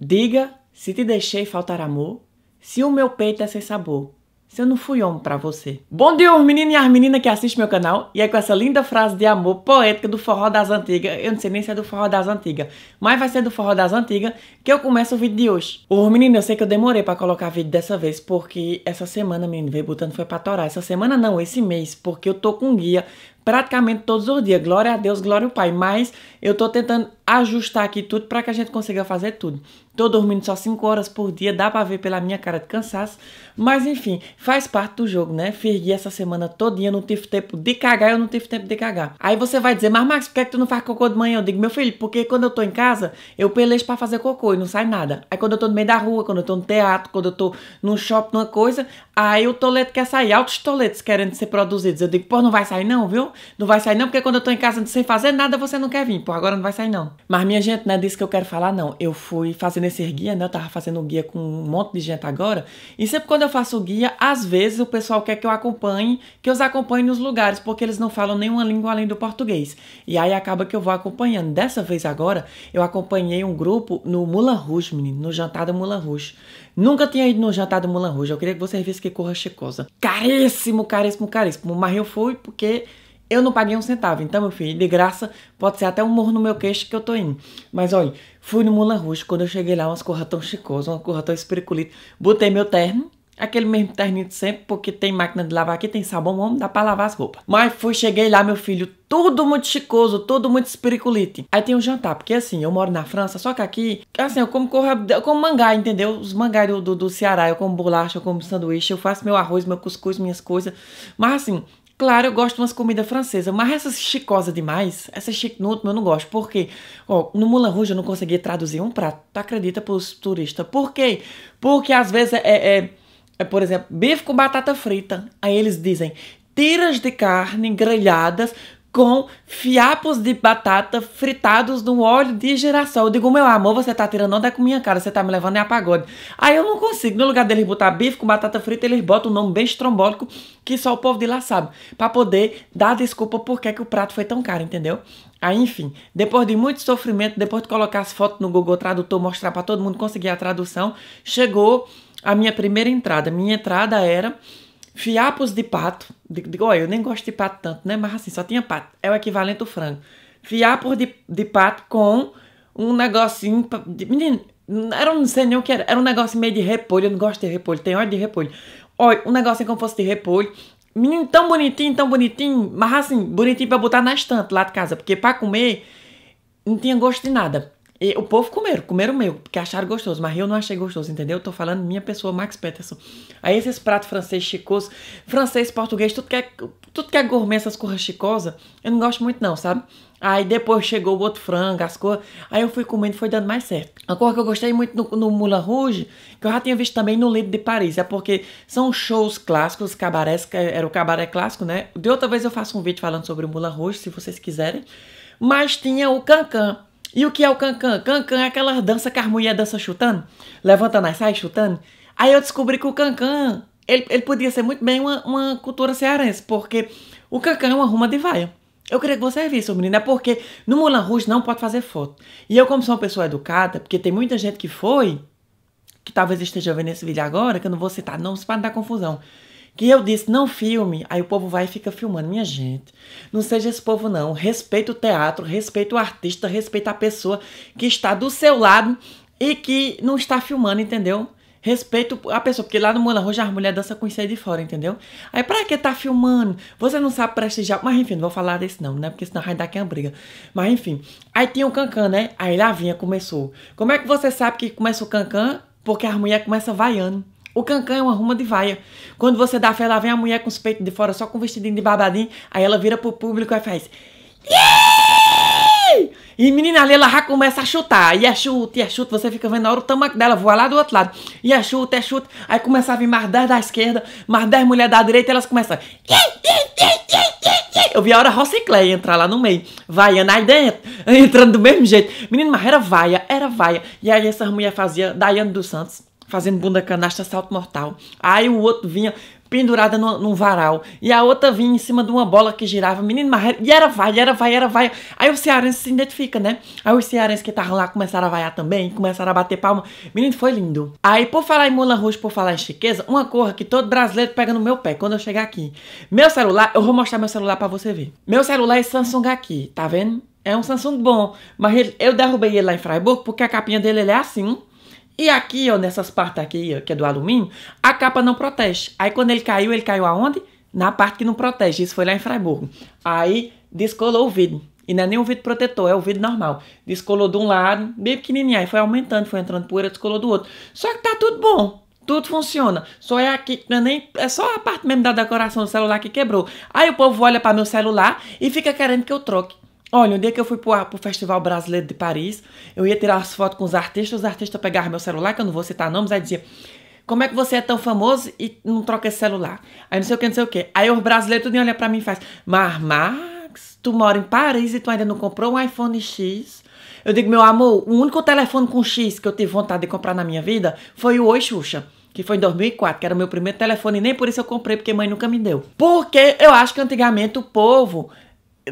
Diga se te deixei faltar amor, se o meu peito é sem sabor, se eu não fui homem para você. Bom dia, os meninos e as meninas que assistem meu canal. E é com essa linda frase de amor poética do Forró das Antigas. Eu não sei nem se é do Forró das Antigas, mas vai ser do Forró das Antigas que eu começo o vídeo de hoje. Ô, menino, eu sei que eu demorei para colocar vídeo dessa vez, porque essa semana, menino, veio botando foi pra torar. Essa semana não, esse mês, porque eu tô com um guia praticamente todos os dias. Glória a Deus, glória ao Pai. Mas eu tô tentando ajustar aqui tudo para que a gente consiga fazer tudo. Tô dormindo só 5 horas por dia, dá para ver pela minha cara de cansaço, mas enfim, faz parte do jogo, né? Fergui essa semana todinha, não tive tempo de cagar, eu não tive tempo de cagar. Aí você vai dizer: "Mas Max, por que, é que tu não faz cocô de manhã?" Eu digo: "Meu filho, porque quando eu tô em casa, eu pelejo para fazer cocô e não sai nada. Aí quando eu tô no meio da rua, quando eu tô no teatro, quando eu tô num shopping, numa coisa, aí o toleto quer sair, altos toletos querendo ser produzidos. Eu digo: "Pô, não vai sair não, viu?" Não vai sair não, porque quando eu tô em casa sem fazer nada, você não quer vir. Pô, agora não vai sair não. Mas minha gente, não é disso que eu quero falar não. Eu fui fazendo esse guia, né? Eu tava fazendo um guia com um monte de gente agora. E sempre quando eu faço o guia, às vezes o pessoal quer que eu acompanhe, que eu os acompanhe nos lugares, porque eles não falam nenhuma língua além do português. E aí acaba que eu vou acompanhando. Dessa vez agora, eu acompanhei um grupo no Mulan Rouge, menino, no jantar do Mulan Rouge. Nunca tinha ido no jantar do Mulan Rouge. Eu queria que vocês vissem que corra checosa. Caríssimo, caríssimo, caríssimo. Mas eu fui porque eu não paguei um centavo, então, meu filho, de graça, pode ser até um morro no meu queixo que eu tô indo. Mas olha, fui no Mulan Rouge, quando eu cheguei lá, umas tão chicosas, uma tão espiriculita. Botei meu terno, aquele mesmo terninho de sempre, porque tem máquina de lavar aqui, tem sabão, homem, dá pra lavar as roupas. Mas fui, cheguei lá, meu filho, tudo muito chicoso, tudo muito espiriculite. Aí tem o um jantar, porque assim, eu moro na França, só que aqui, assim, eu como, corra, eu como mangá, entendeu? Os mangá do, do, do Ceará, eu como bolacha, eu como sanduíche, eu faço meu arroz, meu cuscuz, minhas coisas. Mas assim, Claro, eu gosto de umas comidas francesas, mas essas chicosas demais, essas chicnut eu não gosto. Por quê? no Moulin Rouge eu não conseguia traduzir um prato, tu acredita, pros turistas. Por quê? Porque às vezes é, é, é, é, por exemplo, bife com batata frita. Aí eles dizem tiras de carne grelhadas com fiapos de batata fritados no óleo de girassol. Eu digo, meu amor, você tá tirando onda com minha cara, você tá me levando é a pagode. Aí eu não consigo, no lugar deles botar bife com batata frita, eles botam um nome bem estrombólico que só o povo de lá sabe, para poder dar desculpa por que o prato foi tão caro, entendeu? Aí, enfim, depois de muito sofrimento, depois de colocar as fotos no Google Tradutor, mostrar para todo mundo conseguir a tradução, chegou a minha primeira entrada. Minha entrada era Fiapos de pato. Digo, olha, eu nem gosto de pato tanto, né? Mas assim, só tinha pato. É o equivalente ao frango. Fiapos de, de pato com um negocinho. De, menino, era, não sei nem o que era. Era um negócio meio de repolho. Eu não gosto de repolho. Tem ódio de repolho. Olha, um negocinho como fosse de repolho. Menino, tão bonitinho, tão bonitinho. Mas assim, bonitinho pra botar na estante lá de casa. Porque pra comer, não tinha gosto de nada. E o povo comeram, comeram o meu, porque acharam gostoso, mas eu não achei gostoso, entendeu? Tô falando minha pessoa, Max Peterson. Aí esses pratos francês chicos, francês, português, tudo que é, tudo que é gourmet, essas coisas chicosas, eu não gosto muito não, sabe? Aí depois chegou o outro frango, as coisas, aí eu fui comendo, foi dando mais certo. a cor que eu gostei muito no, no Moulin Rouge, que eu já tinha visto também no Lido de Paris, é porque são shows clássicos, cabarés, era o cabaré clássico, né? De outra vez eu faço um vídeo falando sobre o Moulin Rouge, se vocês quiserem. Mas tinha o Cancan. -can e o que é o cancan? Cancan é aquela dança que as mulheres dançam chutando, levantando as saias, chutando. Aí eu descobri que o cancan, ele, ele podia ser muito bem uma, uma cultura cearense, porque o cancan é uma ruma de vaia. Eu queria que você visse, menina, é porque no Mulan Rouge não pode fazer foto. E eu, como sou uma pessoa educada, porque tem muita gente que foi, que talvez esteja vendo esse vídeo agora, que eu não vou citar nomes para não dar confusão. Que eu disse, não filme. Aí o povo vai e fica filmando. Minha gente, não seja esse povo, não. Respeita o teatro, respeita o artista, respeita a pessoa que está do seu lado e que não está filmando, entendeu? Respeito a pessoa, porque lá no Moulin Rouge as mulheres dançam com isso aí de fora, entendeu? Aí pra que tá filmando? Você não sabe prestigiar. Mas enfim, não vou falar desse não, né? Porque senão vai dar aqui uma briga. Mas enfim. Aí tinha o Cancan, né? Aí lá vinha, começou. Como é que você sabe que começa o Cancan? Porque as mulheres começam vaiando. O cancan é uma ruma de vaia. Quando você dá fé, lá vem a mulher com os peitos de fora, só com o vestidinho de babadinho, aí ela vira pro público e faz. Yeah! E menina ali, ela já começa a chutar. E a é chuta, e a é chuta. Você fica vendo a hora o tamanho dela voar lá do outro lado. E a é chuta, e a chuta. Aí começa a vir mais 10 da esquerda, mais 10 mulheres da direita. E elas começam. Eu vi a hora Rosicléia entrar lá no meio. vaia aí dentro. Entrando do mesmo jeito. Menina, mas era vaia, era vaia. E aí essas mulheres faziam Daiane dos Santos fazendo bunda canastra, salto mortal. Aí o outro vinha pendurada no, num varal. E a outra vinha em cima de uma bola que girava. Menino, mas e era vai, era vai, era vai. Aí os cearenses se identificam, né? Aí os cearenses que estavam lá começaram a vaiar também, começaram a bater palma. Menino, foi lindo. Aí, por falar em mula roxa, por falar em chiqueza, uma cor que todo brasileiro pega no meu pé quando eu chegar aqui. Meu celular, eu vou mostrar meu celular para você ver. Meu celular é Samsung aqui, tá vendo? É um Samsung bom, mas ele, eu derrubei ele lá em Freiburg porque a capinha dele é assim, e aqui, ó, nessas partes aqui, ó, que é do alumínio, a capa não protege. Aí quando ele caiu, ele caiu aonde? Na parte que não protege. Isso foi lá em Freiburgo. Aí descolou o vidro. E não é nem um vidro protetor, é o vidro normal. Descolou de um lado, bem pequenininho, aí foi aumentando, foi entrando poeira, descolou do outro. Só que tá tudo bom, tudo funciona. Só é aqui, não é, nem, é só a parte mesmo da decoração do celular que quebrou. Aí o povo olha para meu celular e fica querendo que eu troque. Olha, um dia que eu fui pro, Festival Brasileiro de Paris, eu ia tirar as fotos com os artistas, os artistas pegaram meu celular, que eu não vou citar nomes, aí dizia, como é que você é tão famoso e não troca esse celular? Aí não sei o que, não sei o que. Aí os brasileiros tudo olha pra mim e faz, mas Max, tu mora em Paris e tu ainda não comprou um iPhone X? Eu digo, meu amor, o único telefone com X que eu tive vontade de comprar na minha vida foi o Oi Xuxa que foi em 2004, que era o meu primeiro telefone, e nem por isso eu comprei, porque mãe nunca me deu. Porque eu acho que antigamente o povo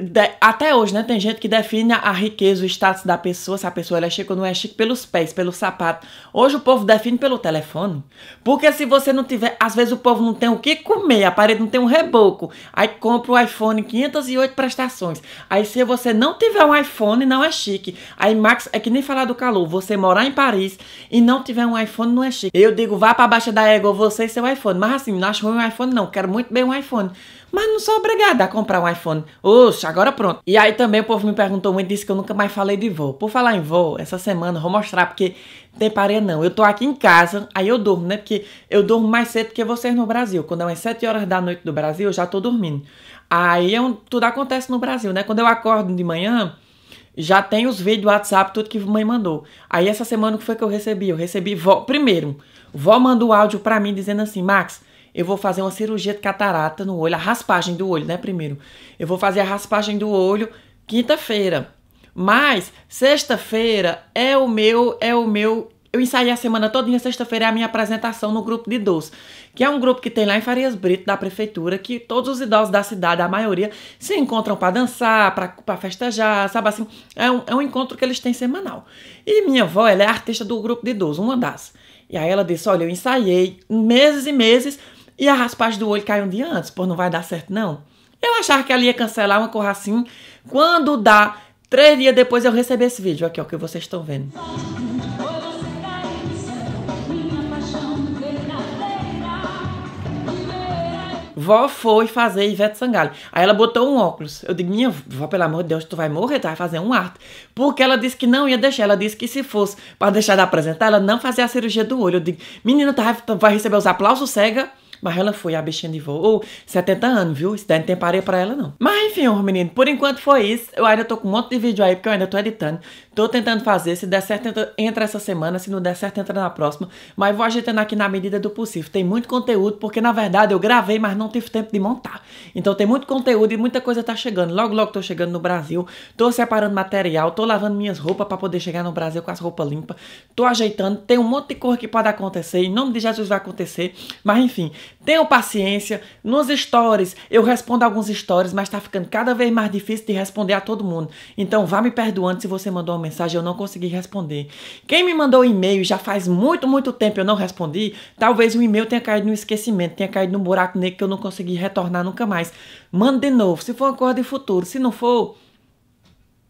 de, até hoje, né? Tem gente que define a, a riqueza, o status da pessoa, se a pessoa é chique ou não é chique, pelos pés, pelo sapato. Hoje o povo define pelo telefone. Porque se você não tiver. Às vezes o povo não tem o que comer, a parede não tem um reboco. Aí compra o iPhone 508 prestações. Aí se você não tiver um iPhone, não é chique. Aí Max, é que nem falar do calor. Você morar em Paris e não tiver um iPhone, não é chique. Eu digo, vá pra baixa da ego, você e seu iPhone. Mas assim, não acho ruim um iPhone, não. Quero muito bem um iPhone. Mas não sou obrigada a comprar um iPhone. Oxe agora pronto. E aí também o povo me perguntou muito, disse que eu nunca mais falei de voo. Por falar em voo, essa semana eu vou mostrar, porque tem parede não. Eu tô aqui em casa, aí eu durmo, né? Porque eu durmo mais cedo que vocês no Brasil. Quando é umas 7 horas da noite do Brasil, eu já tô dormindo. Aí é um, tudo acontece no Brasil, né? Quando eu acordo de manhã, já tem os vídeos do WhatsApp, tudo que mãe mandou. Aí essa semana o que foi que eu recebi? Eu recebi vó. Primeiro, vó mandou áudio pra mim dizendo assim, Max eu vou fazer uma cirurgia de catarata no olho, a raspagem do olho, né? Primeiro, eu vou fazer a raspagem do olho quinta-feira. Mas sexta-feira é o meu, é o meu. Eu ensaiei a semana toda, sexta-feira é a minha apresentação no grupo de idosos, que é um grupo que tem lá em Farias Brito, da prefeitura, que todos os idosos da cidade, a maioria, se encontram para dançar, para festejar, sabe assim? É um, é um encontro que eles têm semanal. E minha avó, ela é artista do grupo de idosos, uma das. E aí ela disse: Olha, eu ensaiei meses e meses e a raspagem do olho caiu um dia antes, pô, não vai dar certo não. Eu achava que ela ia cancelar uma corra assim. Quando dá, três dias depois eu recebi esse vídeo aqui, ó, que vocês estão vendo. Vó foi fazer Ivete Sangalo. Aí ela botou um óculos. Eu digo, minha vó, pelo amor de Deus, tu vai morrer, tu vai fazer um arte. Porque ela disse que não ia deixar. Ela disse que se fosse para deixar de apresentar, ela não fazia a cirurgia do olho. Eu digo, menina, tu vai receber os aplausos cega mas ela foi, a bichinha de voo. Oh, 70 anos, viu? Isso daí não tem parei pra ela, não. Mas enfim, ó, menino, por enquanto foi isso. Eu ainda tô com um monte de vídeo aí, porque eu ainda tô editando. Tô tentando fazer. Se der certo, entra essa semana. Se não der certo, entra na próxima. Mas vou ajeitando aqui na medida do possível. Tem muito conteúdo, porque na verdade eu gravei, mas não tive tempo de montar. Então tem muito conteúdo e muita coisa tá chegando. Logo, logo tô chegando no Brasil. Tô separando material, tô lavando minhas roupas para poder chegar no Brasil com as roupas limpas. Tô ajeitando. Tem um monte de coisa que pode acontecer. Em nome de Jesus vai acontecer. Mas enfim, Tenham paciência. Nos stories, eu respondo alguns stories, mas tá ficando cada vez mais difícil de responder a todo mundo. Então vá me perdoando se você mandou uma mensagem e eu não consegui responder. Quem me mandou um e-mail já faz muito, muito tempo eu não respondi, talvez o e-mail tenha caído no esquecimento, tenha caído num buraco negro que eu não consegui retornar nunca mais. Manda de novo, se for uma coisa de futuro. Se não for,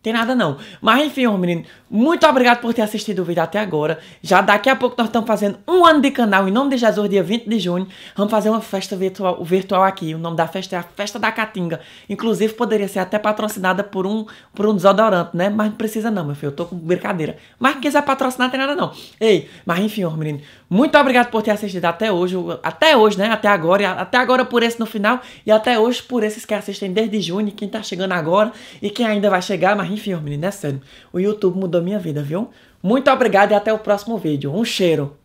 tem nada não. Mas enfim, ô menino, muito obrigado por ter assistido o vídeo até agora. Já daqui a pouco nós estamos fazendo um ano de canal, em nome de Jesus, dia 20 de junho. Vamos fazer uma festa virtual, virtual aqui. O nome da festa é a Festa da Catinga. Inclusive, poderia ser até patrocinada por um, por um desodorante, né? Mas não precisa não, meu filho, eu tô com brincadeira. Mas quem quiser patrocinar, tem nada não. Ei, mas enfim, ô menino, muito obrigado por ter assistido até hoje. Até hoje, né? Até agora. Até agora por esse no final. E até hoje por esses que assistem desde junho, quem tá chegando agora e quem ainda vai chegar, mas enfim, menino, é sério. O YouTube mudou minha vida, viu? Muito obrigado e até o próximo vídeo. Um cheiro!